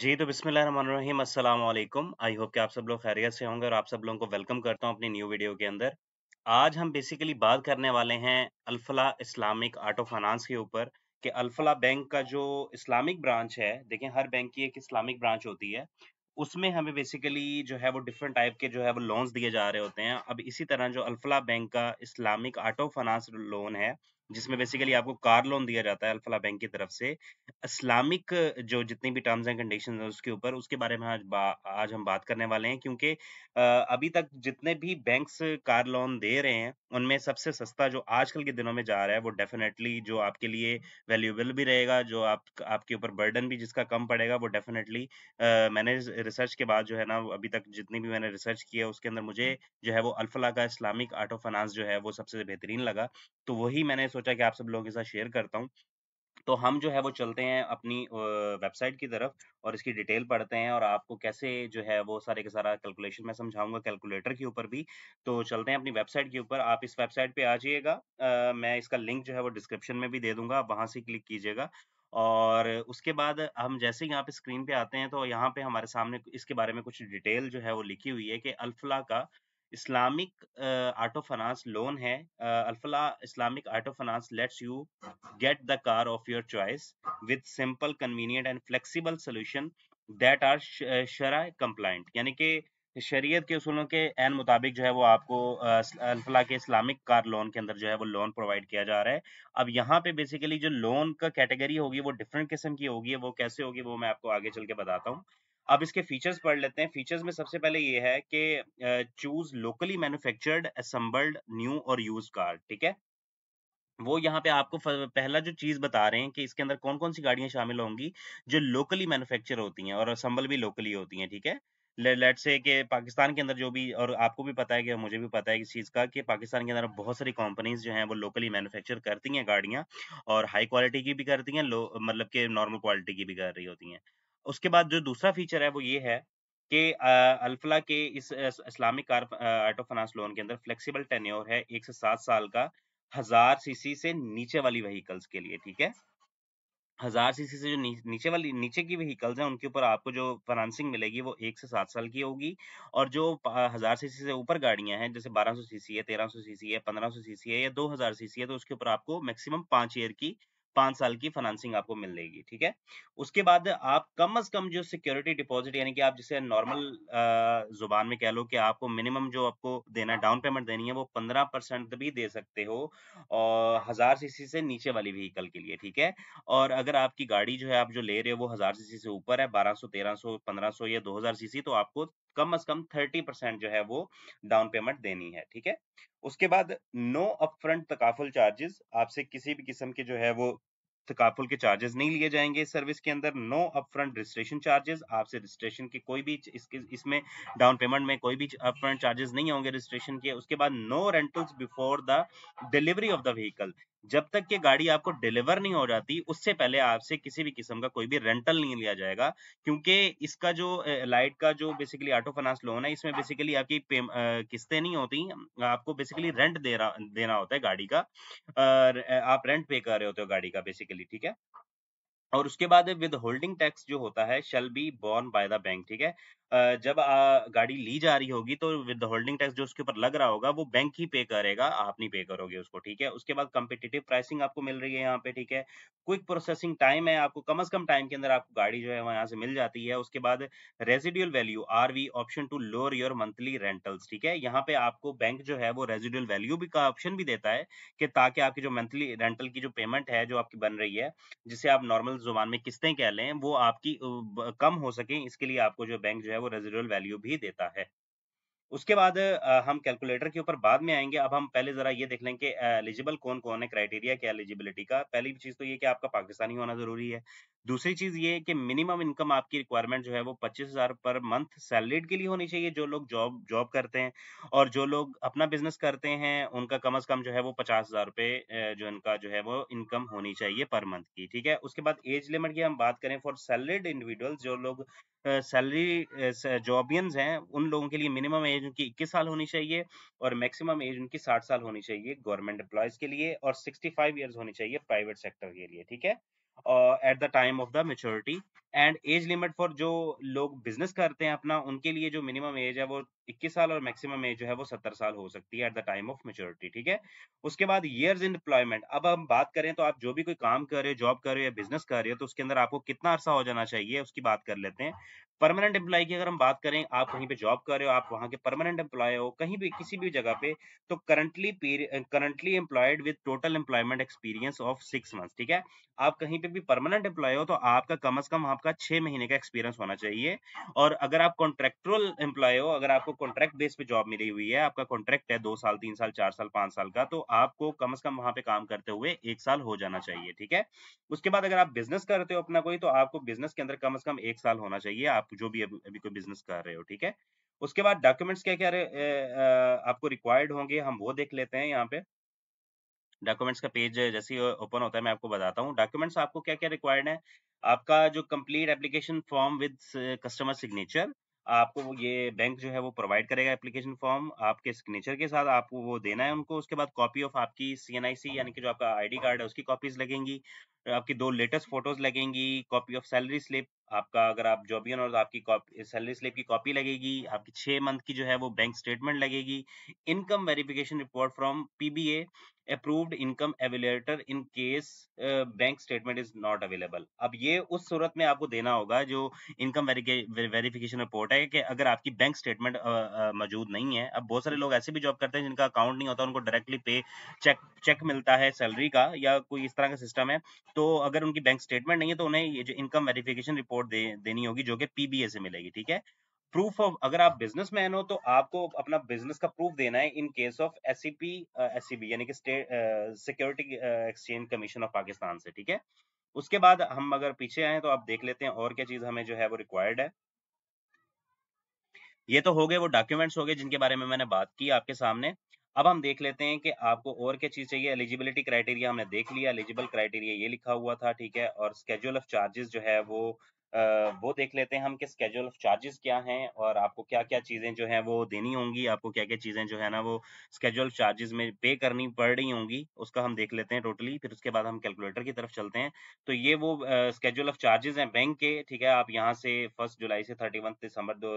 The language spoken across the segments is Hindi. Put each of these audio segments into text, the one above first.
जी तो बिस्मिल आई होप कि आप सब लोग खैरियत से होंगे और आप सब लोगों को वेलकम करता हूं अपनी न्यू वीडियो के अंदर आज हम बेसिकली बात करने वाले हैं अल्फला इस्लामिक आटो फाइनेंस के ऊपर कि अल्फला बैंक का जो इस्लामिक ब्रांच है देखें हर बैंक की एक इस्लामिक ब्रांच होती है उसमें हमें बेसिकली जो है वो डिफरेंट टाइप के जो है वो लोन्स दिए जा रहे होते हैं अब इसी तरह जो अल्फला बैंक का इस्लामिक ऑटो फाइनेंस लोन है जिसमें बेसिकली आपको कार लोन दिया जाता है अल्फला बैंक की तरफ से इस्लामिक जो जितनी भी टर्म्स एंड कंडीशन है उसके ऊपर उसके बारे में आज बा, आज हम बात करने वाले हैं क्योंकि अभी तक जितने भी बैंक कार लोन दे रहे हैं उनमें सबसे सस्ता जो आजकल के दिनों में जा रहा है वो डेफिनेटली जो आपके लिए वैल्यूएबल भी रहेगा जो आप आपके ऊपर बर्डन भी जिसका कम पड़ेगा वो डेफिनेटली मैनेज रिसर्च के बाद जो है ना अभी तक जितनी भी मैंने रिसर्च की है उसके अंदर मुझे जो है वो अल्फला का इस्लामिक आर्ट ऑफ फाइनेंस जो है वो सबसे बेहतरीन लगा तो वही मैंने सोचा कि आप सब लोगों के साथ शेयर करता हूँ तो हम जो है वो चलते हैं अपनी वेबसाइट की तरफ और इसकी डिटेल पढ़ते हैं और आपको कैसे जो है वो सारे का सारा कैलकुलेशन मैं समझाऊंगा कैलकुलेटर के ऊपर भी तो चलते हैं अपनी वेबसाइट के ऊपर आप इस वेबसाइट पे आ जाइएगा मैं इसका लिंक जो है वो डिस्क्रिप्शन में भी दे दूंगा आप वहां से क्लिक कीजिएगा और उसके बाद हम जैसे यहाँ पे स्क्रीन पे आते हैं तो यहाँ पे हमारे सामने इसके बारे में कुछ डिटेल जो है वो लिखी हुई है कि अल्फला का इस्लामिक ऑफ फाइनेंस लोन है Alfalah Islamic auto finance lets you get the car of your choice with simple convenient and flexible solution that are शरा कंप्लाइंट यानी कि शरीयत के उसूलों के एन मुताबिक जो है वो आपको अल्फला के इस्लामिक कार लोन के अंदर जो है वो लोन प्रोवाइड किया जा रहा है अब यहाँ पे बेसिकली जो लोन का कैटेगरी होगी वो डिफरेंट किस्म की होगी वो कैसे होगी वो मैं आपको आगे चल के बताता हूँ अब इसके फीचर्स पढ़ लेते हैं फीचर्स में सबसे पहले ये है कि choose locally manufactured assembled new और यूज कार ठीक है वो यहाँ पे आपको पहला जो चीज बता रहे हैं कि इसके अंदर कौन कौन सी गाड़ियां शामिल होंगी जो लोकली मैन्युफैक्चर होती हैं और असम्बल भी लोकली होती हैं ठीक है लेट से कि पाकिस्तान के अंदर जो भी और आपको भी पता है कि मुझे भी पता है इस चीज़ का कि पाकिस्तान के अंदर बहुत सारी कंपनीज जो हैं वो लोकली मैन्युफैक्चर करती हैं गाड़ियाँ और हाई क्वालिटी की भी करती हैं लो मतलब के नॉर्मल क्वालिटी की भी कर रही होती हैं उसके बाद जो दूसरा फीचर है वो ये है कि अल्फला के इस Islamic car auto finance loan के अंदर फ्लेक्सीबल टेन्योर है एक से सात साल का हजार सीसी से नीचे वाली व्हीकल्स के लिए ठीक है हजार सीसी से जो नी, नीचे वाली नीचे की व्हीकल्स हैं उनके ऊपर आपको जो फाइनेंसिंग मिलेगी वो एक से सात साल की होगी और जो हजार सीसी से ऊपर गाड़ियां हैं जैसे बारह सौ सीसी है तेरह सौ सीसी है पंद्रह सौ सीसी है या दो हजार सीसी है तो उसके ऊपर आपको मैक्सिमम पांच ईयर की पांच साल की फाइनेंसिंग आपको मिल जाएगी ठीक है उसके बाद आप कम अज कम जो सिक्योरिटी डिपॉजिट यानी कि आप जिसे नॉर्मल जुबान में कह लो कि आपको मिनिमम जो आपको देना डाउन पेमेंट देनी है वो पंद्रह परसेंट भी दे सकते हो और हजार सीसी से नीचे वाली व्हीकल के लिए ठीक है और अगर आपकी गाड़ी जो है आप जो ले रहे हो वो हजार सीसी से ऊपर है बारह सौ तेरह सौ पंद्रह सौ या दो हजार सीसी तो आपको कम अज कम थर्टी परसेंट जो है वो डाउन पेमेंट देनी है ठीक है उसके बाद नो अपफ्रंट तकाफुल चार्जेस आपसे किसी भी किस्म के जो है वो तकापुल के चार्जेस नहीं लिए जाएंगे इस सर्विस के अंदर नो अपफ्रंट रजिस्ट्रेशन चार्जेस आपसे रजिस्ट्रेशन के कोई भी इसके इसमें डाउन पेमेंट में कोई भी अपफ्रंट चार्जेस नहीं होंगे रजिस्ट्रेशन के उसके बाद no rentals before the delivery of the vehicle जब तक ये गाड़ी आपको डिलीवर नहीं हो जाती उससे पहले आपसे किसी भी किस्म का कोई भी रेंटल नहीं लिया जाएगा क्योंकि इसका जो लाइट का जो बेसिकली ऑटो फाइनेंस लोन है इसमें बेसिकली आपकी किस्तें नहीं होती आपको बेसिकली रेंट दे देना होता है गाड़ी का आप रेंट पे कर रहे होते हो गाड़ी का बेसिकली ठीक है और उसके बाद विद होल्डिंग टैक्स जो होता है shall be borne by the bank ठीक है जब आ, गाड़ी ली जा रही होगी तो विद होल्डिंग टैक्स जो उसके ऊपर लग रहा होगा वो बैंक ही पे करेगा आप नहीं पे करोगे उसको ठीक है उसके बाद कम्पिटेटिव प्राइसिंग आपको मिल रही है यहाँ पे ठीक है क्विक प्रोसेसिंग टाइम है आपको कम अज कम टाइम के अंदर आपको गाड़ी जो है यहाँ से मिल जाती है उसके बाद residual value R V option to lower your monthly rentals ठीक है यहाँ पे आपको बैंक जो है वो रेजिडुअल वैल्यू भी का ऑप्शन भी देता है कि ताकि आपकी जो मंथली रेंटल की जो पेमेंट है जो आपकी बन रही है जिसे आप नॉर्मल जुबान में किस्तें कह लें वो आपकी कम हो सके इसके लिए आपको जो बैंक जो है है वो रेजिडुअल वैल्यू भी देता है उसके बाद हम कैलकुलेटर के ऊपर बाद में आएंगे अब हम पहले जरा ये देख लें कि एलिजिबल कौन कौन है क्राइटेरिया क्या एलिजिबिलिटी का पहली चीज तो ये कि आपका पाकिस्तानी होना जरूरी है दूसरी चीज ये है कि मिनिमम इनकम आपकी रिक्वायरमेंट जो है वो पच्चीस हजार पर मंथ सैलरीड के लिए होनी चाहिए जो लोग जॉब जॉब करते हैं और जो लोग अपना बिजनेस करते हैं उनका कम अज कम जो है वो पचास हजार रुपए जो इनका जो है वो इनकम होनी चाहिए पर मंथ की ठीक है उसके बाद एज लिमिट की हम बात करें फॉर सैलरीड इंडिविजुअल जो लोग सैलरी जॉबियंस हैं उन लोगों के लिए मिनिमम एज उनकी इक्कीस साल होनी चाहिए और मैक्सिमम एज उनकी साठ साल होनी चाहिए गवर्नमेंट एम्प्लॉयज के लिए और सिक्सटी फाइव होनी चाहिए प्राइवेट सेक्टर के लिए ठीक है uh, at the time of the maturity and age limit for जो लोग बिजनेस करते हैं अपना उनके लिए जो मिनिमम एज है वो 21 साल और मैक्सिमम एज जो है वो 70 साल हो सकती है at the time of maturity ठीक है उसके बाद इयर्स इन एम्प्लॉयमेंट अब हम बात करें तो आप जो भी कोई काम कर रहे हो जॉब कर रहे हो या बिजनेस कर रहे हो तो उसके अंदर आपको कितना अर्सा हो जाना चाहिए उसकी बात कर लेते हैं परमानेंट एम्प्लॉय की अगर हम बात करें आप कहीं पे जॉब कर रहे हो आप वहाँ के परमानेंट एम्प्लॉय हो कहीं भी किसी भी जगह पे तो currently currently employed with total employment experience of six months ठीक है आप कहीं पे भी परमानेंट एम्प्लॉय हो तो आपका कम अज कम आपका आपका छह महीने का एक्सपीरियंस होना चाहिए और अगर आप कॉन्ट्रेक्टुअल एम्प्लॉय हो अगर आपको कॉन्ट्रैक्ट बेस पे जॉब मिली हुई है आपका कॉन्ट्रैक्ट है दो साल तीन साल चार साल पांच साल का तो आपको कम से कम वहां पे काम करते हुए एक साल हो जाना चाहिए ठीक है उसके बाद अगर आप बिजनेस करते हो अपना कोई तो आपको बिजनेस के अंदर कम से कम एक साल होना चाहिए आप जो भी अभी कोई बिजनेस कर रहे हो ठीक है उसके बाद डॉक्यूमेंट्स क्या क्या आपको रिक्वायर्ड होंगे हम वो देख लेते हैं यहाँ पे डॉक्यूमेंट्स का पेज जैसे ही ओपन होता है मैं आपको बताता हूँ डॉक्यूमेंट्स आपको क्या क्या रिक्वायर्ड है आपका जो complete application form with customer signature आपको वो ये बैंक जो है वो प्रोवाइड करेगा एप्लीकेशन फॉर्म आपके सिग्नेचर के साथ आपको वो देना है उनको उसके बाद कॉपी ऑफ आपकी सीएनआईसी यानी कि जो आपका आईडी कार्ड है उसकी कॉपीज लगेंगी आपकी दो लेटेस्ट फोटोज लगेंगी कॉपी ऑफ सैलरी स्लिप आपका अगर आप जॉबियन और आपकी सैलरी स्लिप की कॉपी लगेगी आपकी छह मंथ की जो है वो बैंक स्टेटमेंट लगेगी income verification report from PBA approved income evaluator in case bank statement is not available अब ये उस सूरत में आपको देना होगा जो इनकम वेरिफिकेशन रिपोर्ट है कि अगर आपकी बैंक स्टेटमेंट मौजूद नहीं है अब बहुत सारे लोग ऐसे भी जॉब करते हैं जिनका अकाउंट नहीं होता उनको डायरेक्टली पे चेक चेक मिलता है सैलरी का या कोई इस तरह का सिस्टम है तो अगर उनकी बैंक स्टेटमेंट नहीं है तो उन्हें ये जो इनकम वेरिफिकेशन रिपोर्ट रिपोर्ट दे, देनी होगी जो कि पीबीए से मिलेगी ठीक है प्रूफ ऑफ अगर आप बिजनेस मैन हो तो आपको अपना बिजनेस का प्रूफ देना है in case of S SCB यानी कि state security exchange commission of Pakistan से ठीक है उसके बाद हम अगर पीछे आए तो आप देख लेते हैं और क्या चीज हमें जो है वो रिक्वायर्ड है ये तो हो गए वो डॉक्यूमेंट्स हो गए जिनके बारे में मैंने बात की आपके सामने अब हम देख लेते हैं कि आपको और क्या चीज चाहिए एलिजिबिलिटी क्राइटेरिया हमने देख लिया एलिजिबल क्राइटेरिया ये लिखा हुआ था ठीक है और स्केड्यूल ऑफ चार्जेस जो है वो वो देख लेते हैं हम कि स्केड्यूल ऑफ चार्जेस क्या हैं और आपको क्या क्या चीज़ें जो है वो देनी होंगी आपको क्या क्या चीज़ें जो है ना वो स्केड्यूल चार्जेस में पे करनी पड़ रही होंगी उसका हम देख लेते हैं टोटली फिर उसके बाद हम कैलकुलेटर की तरफ चलते हैं तो ये वो स्केड्यूल ऑफ चार्जेस हैं बैंक के ठीक है आप यहाँ से फर्स्ट जुलाई से थर्टी दिसंबर दो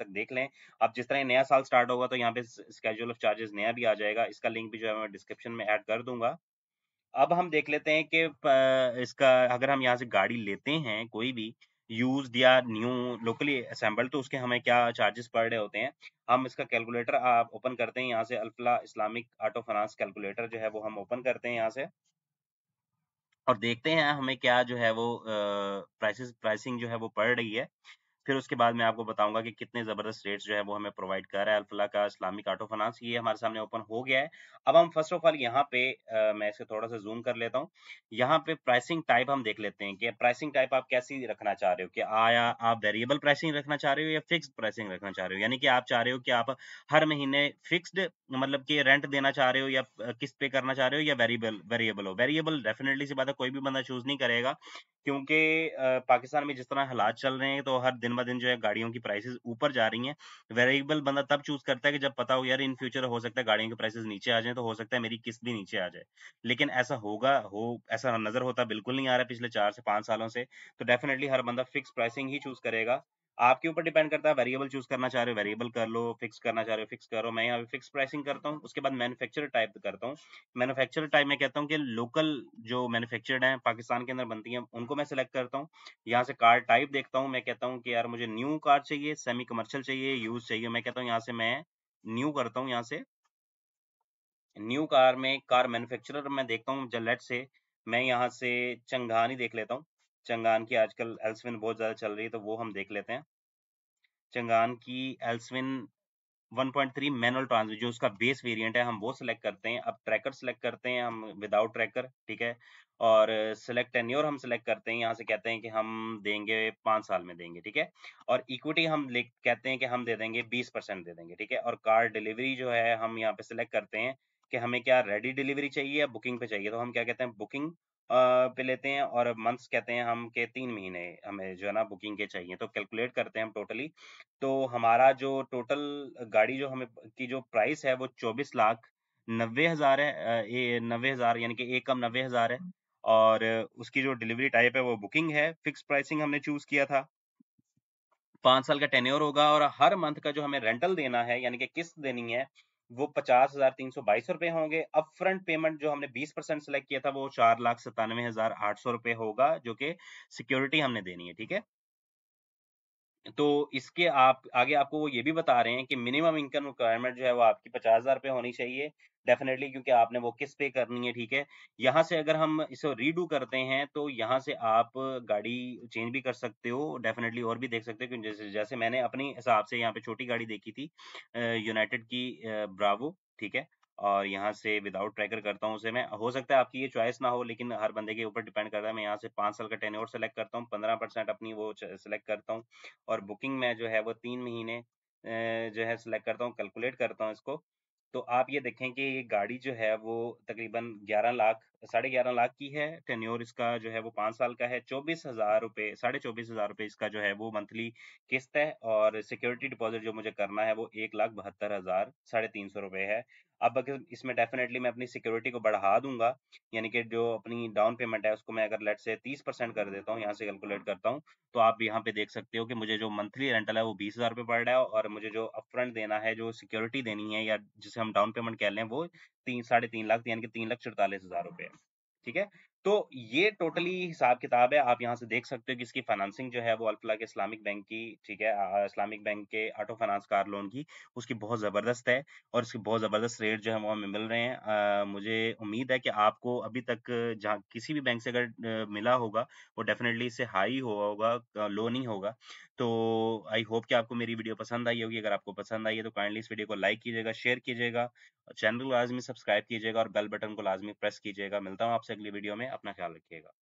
तक देख लें अब जिस तरह नया साल स्टार्ट होगा तो यहाँ पे स्केड्यूल ऑफ चार्जेस नया भी आ जाएगा इसका लिंक भी जो है मैं डिस्क्रिप्शन में ऐड कर दूंगा अब हम देख लेते हैं कि इसका अगर हम यहाँ से गाड़ी लेते हैं कोई भी यूज या न्यू लोकली असेंबल तो उसके हमें क्या चार्जेस पर डे होते हैं हम इसका कैलकुलेटर आप ओपन करते हैं यहाँ से Alfalah Islamic auto finance calculator जो है वो हम ओपन करते हैं यहाँ से और देखते हैं हमें क्या जो है वो प्राइसेस प्राइसिंग जो है वो पड़ रही है फिर उसके बाद मैं आपको बताऊंगा कि कितने जबरदस्त रेट्स जो है वो हमें प्रोवाइड कर रहा है अल्फला का इस्लामिक ऑटो फाइनेंस ये हमारे सामने ओपन हो गया है अब हम फर्स्ट ऑफ ऑल यहाँ पे आ, मैं इसे थोड़ा सा जूम कर लेता हूँ यहाँ पे प्राइसिंग टाइप हम देख लेते हैं कि प्राइसिंग टाइप आप कैसी रखना चाह रहे हो कि आया आप वेरिएबल प्राइसिंग रखना चाह रहे हो या फिक्स प्राइसिंग रखना चाह रहे हो यानी कि आप चाह रहे हो कि आप हर महीने फिक्स्ड मतलब कि रेंट देना चाह रहे हो या किस्त पे करना चाह रहे हो या वेरिएबल वेरिएबल हो वेरिएबल डेफिनेटली सी बात है कोई भी बंदा चूज नहीं करेगा क्योंकि पाकिस्तान में जिस तरह हालात चल रहे हैं तो हर दिन ब दिन जो है गाड़ियों की प्राइसेस ऊपर जा रही हैं वेरिएबल बंदा तब चूज करता है कि जब पता हो यार इन फ्यूचर हो सकता है गाड़ियों की प्राइसेस नीचे आ जाए तो हो सकता है मेरी किस्त भी नीचे आ जाए लेकिन ऐसा होगा हो ऐसा नजर होता बिल्कुल नहीं आ रहा है पिछले चार से पांच सालों से तो डेफिनेटली हर बंदा फिक्स प्राइसिंग ही चूज करेगा आपके ऊपर डिपेंड करता है वेरिएबल चूज करना चाह रहे हो वेरिएबल कर लो फिक्स करना चाह रहे हो फिक्स करो मैं यहाँ पे फिक्स प्राइसिंग करता हूँ उसके बाद मैन्युफैक्चर टाइप करता हूँ मैन्युफैक्चर टाइप में कहता हूँ कि लोकल जो मैन्युफैक्चर्ड है पाकिस्तान के अंदर बनती है उनको मैं सिलेक्ट करता हूँ यहाँ से कार टाइप देखता हूँ मैं कहता हूँ कि यार मुझे न्यू कार चाहिए सेमी कमर्शियल चाहिए यूज चाहिए मैं कहता हूँ यहाँ से मैं न्यू करता हूँ यहाँ से न्यू कार में कार मैन्युफैक्चरर मैं देखता हूँ जलेट से मैं यहाँ से चंगानी देख लेता हूँ चंगान की आजकल एल्सविन बहुत ज़्यादा चल रही है तो वो हम देख लेते हैं चंगान की एल्सविन 1.3 मैनुअल ट्रांस जो उसका बेस वेरिएंट है हम वो सिलेक्ट करते हैं अब ट्रैकर सिलेक्ट करते हैं हम विदाउट ट्रैकर ठीक है और सिलेक्ट टेन्योर हम सिलेक्ट करते हैं यहाँ से कहते हैं कि हम देंगे पाँच साल में देंगे ठीक है और इक्विटी हम कहते हैं कि हम दे देंगे बीस परसेंट दे देंगे ठीक है और कार डिलीवरी जो है हम यहाँ पे सिलेक्ट करते हैं कि हमें क्या रेडी डिलीवरी चाहिए या बुकिंग पे चाहिए तो हम क्या कहते हैं बुकिंग पे लेते हैं और मंथ्स कहते हैं हम के तीन महीने हमें जो है ना बुकिंग के चाहिए तो कैलकुलेट करते हैं हम टोटली तो हमारा जो टोटल गाड़ी जो हमें की जो प्राइस है वो चौबीस लाख नब्बे हज़ार है नब्बे हज़ार यानी कि एक कम नब्बे हज़ार है और उसकी जो डिलीवरी टाइप है वो बुकिंग है फिक्स प्राइसिंग हमने चूज़ किया था पांच साल का टेन्योर होगा और हर मंथ का जो हमें रेंटल देना है यानी कि किस्त देनी है वो पचास हजार तीन सौ बाईस रुपए होंगे अप फ्रंट पेमेंट जो हमने बीस परसेंट सेलेक्ट किया था वो चार लाख सत्तानवे हजार आठ सौ रुपए होगा जो कि सिक्योरिटी हमने देनी है ठीक है तो इसके आप आगे आपको वो ये भी बता रहे हैं कि मिनिमम इनकम रिक्वायरमेंट जो है वो आपकी पचास हजार रुपये होनी चाहिए डेफिनेटली क्योंकि आपने वो किस पे करनी है ठीक है यहाँ से अगर हम इसे रीडू करते हैं तो यहाँ से आप गाड़ी चेंज भी कर सकते हो डेफिनेटली और भी देख सकते हो जैसे जैसे मैंने अपने हिसाब से यहाँ पे छोटी गाड़ी देखी थी यूनाइटेड की ब्रावो ठीक है और यहाँ से विदाउट ट्रैकर करता हूँ उसे मैं हो सकता है आपकी ये चॉइस ना हो लेकिन हर बंदे के ऊपर डिपेंड करता है मैं यहाँ से पाँच साल का टेन और सेलेक्ट करता हूँ पंद्रह परसेंट अपनी वो सिलेक्ट करता हूँ और बुकिंग में जो है वो तीन महीने जो है सिलेक्ट करता हूँ कैलकुलेट करता हूँ इसको तो आप ये देखें कि ये गाड़ी जो है वो तकरीबन 11 लाख साढ़े ग्यारह लाख की है टेन्योर इसका जो है वो पाँच साल का है चौबीस हज़ार रुपये साढ़े चौबीस हज़ार रुपये इसका जो है वो मंथली किस्त है और सिक्योरिटी डिपॉजिट जो मुझे करना है वो एक लाख बहत्तर हज़ार साढ़े तीन सौ रुपये है अब अगर इसमें डेफिनेटली मैं अपनी सिक्योरिटी को बढ़ा दूंगा यानी कि जो अपनी डाउन पेमेंट है उसको मैं अगर लेट से तीस परसेंट कर देता हूँ यहाँ से कैलकुलेट करता हूँ तो आप यहाँ पे देख सकते हो कि मुझे जो मंथली रेंटल है वो बीस हजार रुपये पड़ रहा है और मुझे जो अपफ्रंट देना है जो सिक्योरिटी देनी है या जिसे हम डाउन पेमेंट कह लें वो तीन साढ़े तीन लाख यानी कि तीन लाख चौतालीस हजार रुपये ठीक है तो ये टोटली हिसाब किताब है आप यहाँ से देख सकते हो कि इसकी फाइनेंसिंग जो है वो अल्फला के इस्लामिक बैंक की ठीक है इस्लामिक बैंक के ऑटो फाइनेंस कार लोन की उसकी बहुत ज़बरदस्त है और इसकी बहुत ज़बरदस्त रेट जो है वो हमें मिल रहे हैं आ, मुझे उम्मीद है कि आपको अभी तक जहाँ किसी भी बैंक से अगर मिला होगा वो डेफिनेटली इससे हाई हुआ होगा लो नहीं होगा तो आई होप कि आपको मेरी वीडियो पसंद आई होगी अगर आपको पसंद आई है तो काइंडली इस वीडियो को लाइक कीजिएगा शेयर कीजिएगा चैनल को लाजमी सब्सक्राइब कीजिएगा और बेल बटन को लाजमी प्रेस कीजिएगा मिलता हूँ आपसे अगली वीडियो में अपना ख्याल रखिएगा